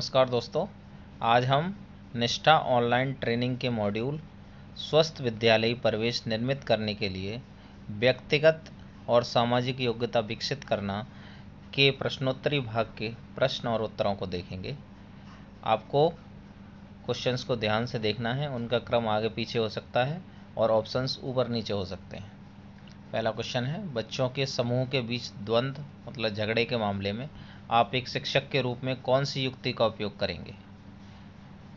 नमस्कार दोस्तों आज हम निष्ठा ऑनलाइन ट्रेनिंग के मॉड्यूल स्वस्थ विद्यालयी प्रवेश निर्मित करने के लिए व्यक्तिगत और सामाजिक योग्यता विकसित करना के प्रश्नोत्तरी भाग के प्रश्न और उत्तरों को देखेंगे आपको क्वेश्चंस को ध्यान से देखना है उनका क्रम आगे पीछे हो सकता है और ऑप्शंस ऊपर नीचे हो सकते हैं पहला क्वेश्चन है बच्चों के समूह के बीच द्वंद्व मतलब झगड़े के मामले में आप एक शिक्षक के रूप में कौन सी युक्ति का उपयोग करेंगे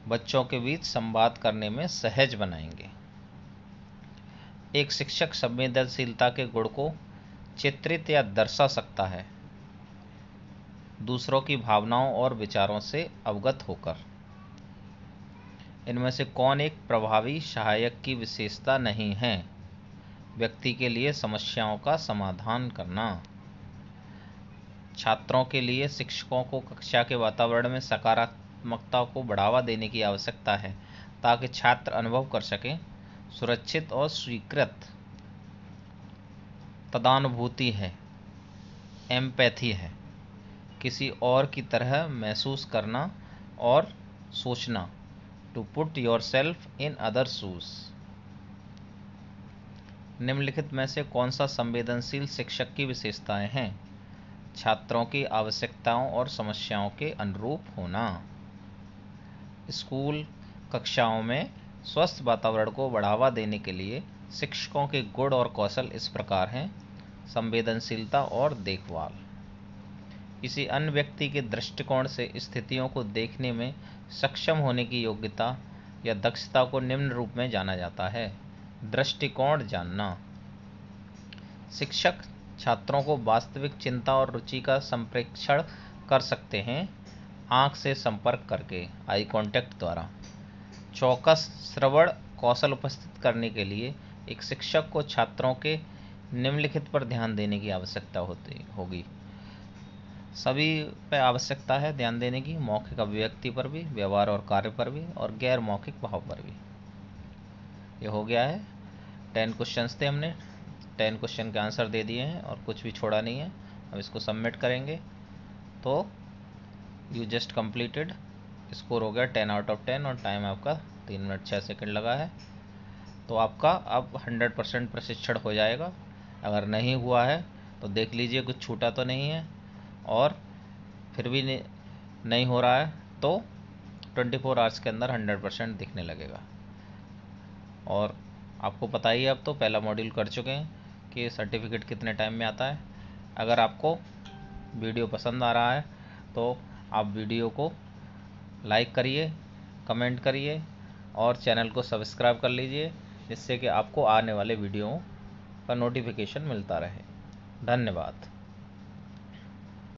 बच्चों के बीच संवाद करने में सहज बनाएंगे एक शिक्षक संवेदनशीलता के गुण को चित्रित या दर्शा सकता है दूसरों की भावनाओं और विचारों से अवगत होकर इनमें से कौन एक प्रभावी सहायक की विशेषता नहीं है व्यक्ति के लिए समस्याओं का समाधान करना छात्रों के लिए शिक्षकों को कक्षा के वातावरण में सकारात्मकता को बढ़ावा देने की आवश्यकता है ताकि छात्र अनुभव कर सकें सुरक्षित और स्वीकृत तदानुभूति है एम्पैथी है किसी और की तरह महसूस करना और सोचना to put yourself in other shoes निम्नलिखित में से कौन सा संवेदनशील शिक्षक की विशेषताएं हैं छात्रों की आवश्यकताओं और समस्याओं के अनुरूप होना स्कूल कक्षाओं में स्वस्थ वातावरण को बढ़ावा देने के लिए शिक्षकों के गुण और कौशल इस प्रकार हैं संवेदनशीलता और देखभाल किसी अन्य व्यक्ति के दृष्टिकोण से स्थितियों को देखने में सक्षम होने की योग्यता या दक्षता को निम्न रूप में जाना जाता है दृष्टिकोण जानना शिक्षक छात्रों को वास्तविक चिंता और रुचि का संप्रेक्षण कर सकते हैं आँख से संपर्क करके आई कांटेक्ट द्वारा चौकस श्रवण कौशल उपस्थित करने के लिए एक शिक्षक को छात्रों के निम्नलिखित पर ध्यान देने की आवश्यकता होती होगी सभी पर आवश्यकता है ध्यान देने की मौखिक अभिव्यक्ति पर भी व्यवहार और कार्य पर भी और गैर मौखिक भाव पर भी ये हो गया है टेन क्वेश्चंस थे हमने टेन क्वेश्चन के आंसर दे दिए हैं और कुछ भी छोड़ा नहीं है अब इसको सबमिट करेंगे तो यू जस्ट कम्प्लीटेड स्कोर हो गया टेन आउट ऑफ टेन और टाइम आपका तीन मिनट छः सेकेंड लगा है तो आपका अब हंड्रेड परसेंट प्रशिक्षण हो जाएगा अगर नहीं हुआ है तो देख लीजिए कुछ छूटा तो नहीं है और फिर भी नहीं हो रहा है तो 24 फोर आवर्स के अंदर 100 परसेंट दिखने लगेगा और आपको पता ही है अब तो पहला मॉड्यूल कर चुके हैं कि सर्टिफिकेट कितने टाइम में आता है अगर आपको वीडियो पसंद आ रहा है तो आप वीडियो को लाइक करिए कमेंट करिए और चैनल को सब्सक्राइब कर लीजिए जिससे कि आपको आने वाले वीडियो का नोटिफिकेशन मिलता रहे धन्यवाद